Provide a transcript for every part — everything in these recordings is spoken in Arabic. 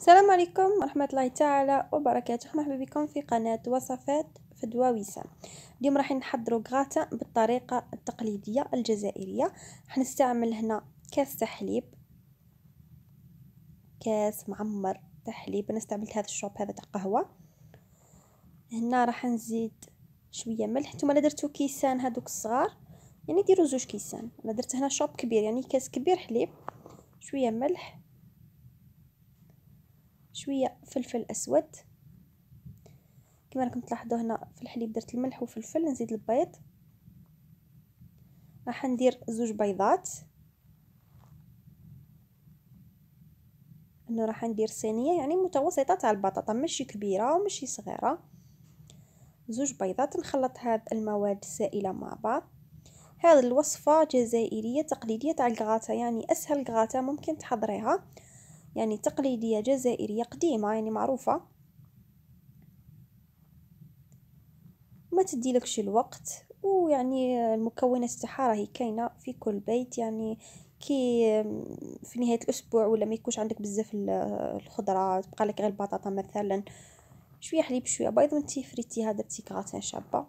السلام عليكم ورحمة الله تعالى وبركاته مرحبا بكم في قناة وصفات فدوى وسام اليوم راح نحضروا غاتا بالطريقة التقليدية الجزائرية حنستعمل هنا كاس تحليب كاس معمر تحليب انا استعملت هذا الشوب هذا تاع قهوة هنا راح نزيد شوية ملح نتوما لا درتو كيسان هادوك الصغار يعني ديروا زوج كيسان انا درت هنا شوب كبير يعني كاس كبير حليب شوية ملح شوية فلفل أسود كما راكم تلاحظوا هنا في الحليب درت الملح وفلفل نزيد البيض راح ندير زوج بيضات انه راح ندير صينيه يعني متوسطه تاع البطاطا ماشي كبيره وماشي صغيره زوج بيضات نخلط هاد المواد السائله مع بعض هذه الوصفه جزائريه تقليديه تاع الكغاتا يعني اسهل كغاتا ممكن تحضريها يعني تقليدية جزائرية قديمة يعني معروفة ما تديلكش الوقت ويعني المكونات تاعها راهي كاينه في كل بيت يعني كي في نهايه الاسبوع ولا ما يكونش عندك بزاف الخضره تبقى لك غير البطاطا مثلا شويه حليب شويه بيض وانتي فريتيها درتي كغاتان شابه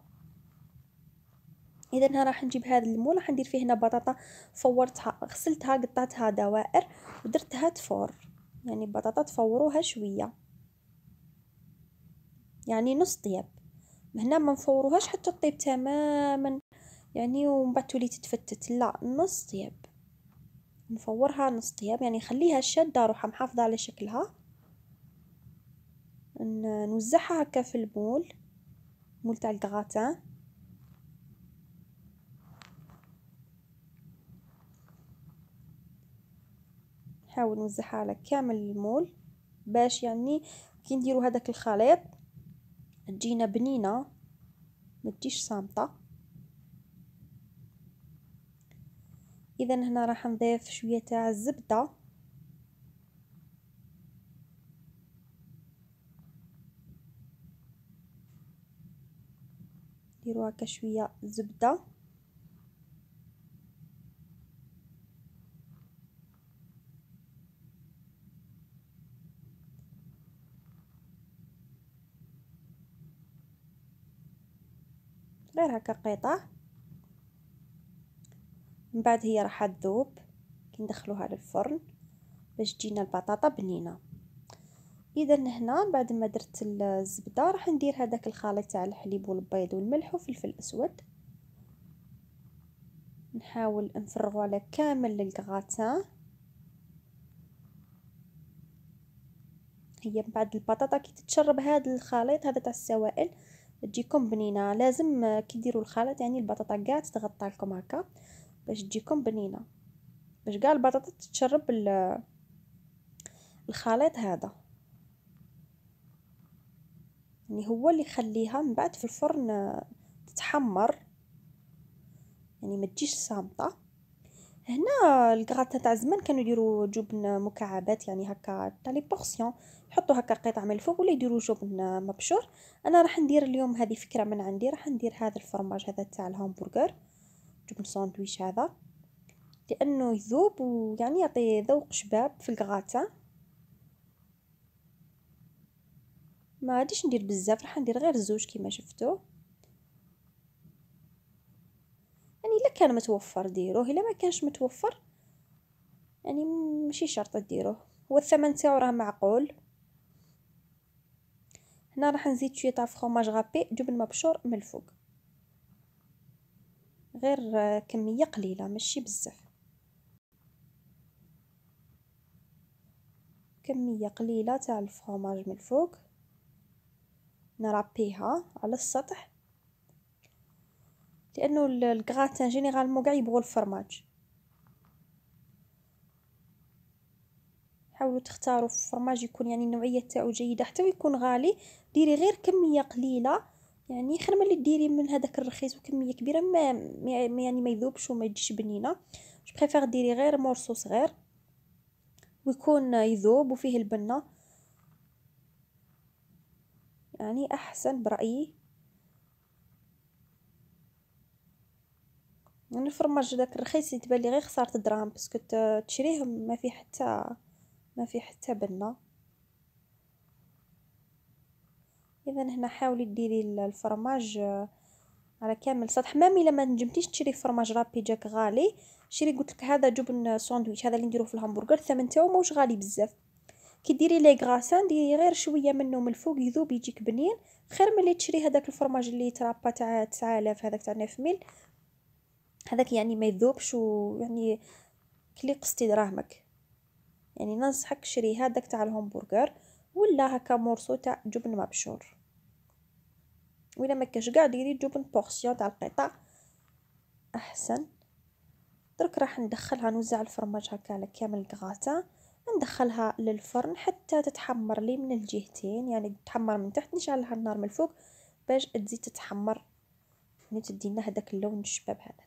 اذا هنا راح نجيب هذا المول راح ندير فيه هنا بطاطا فورتها غسلتها قطعتها دوائر ودرتها تفور يعني البطاطا تفوروها شويه يعني نص طياب هنا ما نفوروهاش حتى تطيب تماما يعني ومن بعد تولي تتفتت لا نص طياب نفورها نص طياب يعني خليها شاده روحها محافظه على شكلها نوزعها هكا في البول مول تاع الكغاتان نحاول نوزعها على كامل المول باش يعني كي نديرو هذاك الخليط تجينا بنينه ما تجيش صامته اذا هنا راح نضيف شويه تاع الزبده نديرو هكا شويه زبده غير هكا قطع من بعد هي راح تذوب كي ندخلوها للفرن باش تجينا البطاطا بنينه اذا هنا بعد ما درت الزبده راح ندير هذاك الخليط تاع الحليب والبيض والملح والفلفل الاسود نحاول نفرغو على كامل الكغاتان هي من بعد البطاطا كي تتشرب هذا الخليط هذا تاع السوائل تجيكم بنينه لازم كي ديروا الخليط يعني البطاطا كاع تتغطى لكم هكا باش تجيكم بنينه باش كاع البطاطا تتشرب الخليط هذا يعني هو اللي يخليها من بعد في الفرن تتحمر يعني ما تجيش صامطه هنا الكغاتان تاع زمان كانوا يديروا جبن مكعبات يعني هكا تاع لي بورسيون يحطوا هكا قطع من الفوق ولا يديروا جبن مبشور انا راح ندير اليوم هذه فكره من عندي راح ندير هذا الفرماج هذا تاع الهامبرغر جبن ساندويش هذا لانه يذوب ويعني يعطي ذوق شباب في الكغاتان ما غاديش ندير بزاف راح ندير غير زوج كيما شفتوا كان متوفر ديروه الا ما كانش متوفر يعني ماشي شرط ديروه والثمن تاعو راه معقول هنا راح نزيد شويه تاع فخوماج غابي جبن مبشور من الفوق غير كميه قليله ماشي بزاف كميه قليله تاع الفخوماج من الفوق نرابيها على السطح لانه الكغاتان جينيرالمون كاع يبغوا الفرماج حاولوا تختاروا فرماج يكون يعني النوعيه تاعو جيده حتى ويكون غالي ديري غير كميه قليله يعني خير ملي ديري من هذاك الرخيص وكميه كبيره ما يعني ما يذوبش وما يجيش بنينه جو بريفير ديري غير مورسو صغير ويكون يذوب وفيه البنه يعني احسن برايي يعني الفرماج داك الرخيص يتبان لي غير خساره دراهم باسكو تشريه ما في حتى ما في حتى بنه اذا هنا حاولي ديري الفرماج آه، على كامل سطح مامي الا ما نجمتيش تشري فرماج رابي جاك غالي شري قلت لك هذا جبن ساندويتش هذا اللي نديروه في الهامبرغر الثمن تاعو ماهوش غالي بزاف كي ديري لي غراسان ديري غير شويه منه من الفوق يذوب يجيك بنين خير ملي تشري هذاك الفرماج اللي ترابا تاع 9000 هذاك تاع 9000 هذاك يعني ما يذوبش ويعني كلي قصتي دراهمك يعني ننصحك شري هذاك تاع الهمبرغر ولا هكا مورسو تاع جبن مبشور ولا ما كاش كاع ديري جبن بورسيون تاع القطع احسن درك راح ندخلها نوزع الفرماج هكا على كامل الكغاتا ندخلها للفرن حتى تتحمر لي من الجهتين يعني تتحمر من تحت نشعلها النار من الفوق باش تزيد تتحمر يعني تدينا هذاك اللون الشباب هذا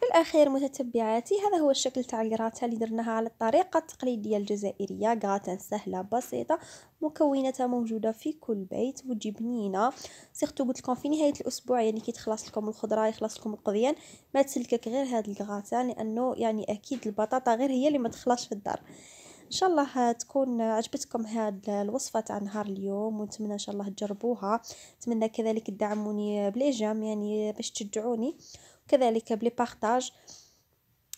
في الأخير متتبعاتي هذا هو الشكل تاع الكراتها اللي درناها على الطريقه التقليديه الجزائريه كراتان سهله بسيطه مكوناتها موجوده في كل بيت وتجي بنينه سيرتو قلت لكم في نهايه الاسبوع يعني كي تخلص لكم الخضره يخلص لكم القضيان ما تسلكك غير هاد الكراتان لانه يعني اكيد البطاطا غير هي اللي ما تخلصش في الدار ان شاء الله تكون عجبتكم هاد الوصفه تاع نهار اليوم ونتمنى ان شاء الله تجربوها نتمنى كذلك تدعموني جام يعني باش تشجعوني كذلك بلي بارطاج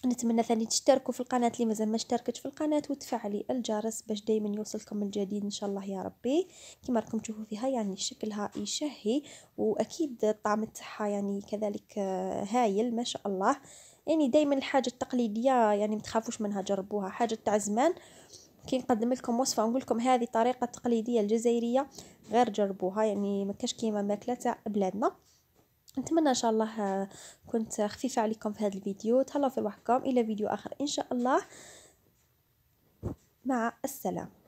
نتمنى ثاني تشتركوا في القناه اللي مازال ما اشتركتش في القناه وتفعلي الجرس باش دائما يوصلكم الجديد ان شاء الله يا ربي كما راكم تشوفوا فيها يعني شكلها يشهي واكيد الطعم تاعها يعني كذلك آه، هايل ما شاء الله يعني دائما الحاجه التقليديه يعني متخافوش منها جربوها حاجه تاع زمان كي نقدم لكم وصفه ونقول لكم هذه طريقه تقليديه الجزائريه غير جربوها يعني ما كاش كيما ماكله تاع بلادنا نتمنى ان شاء الله آه، كنت خفيفه عليكم في هذا الفيديو تهلاو في روحكم الى فيديو اخر ان شاء الله مع السلامه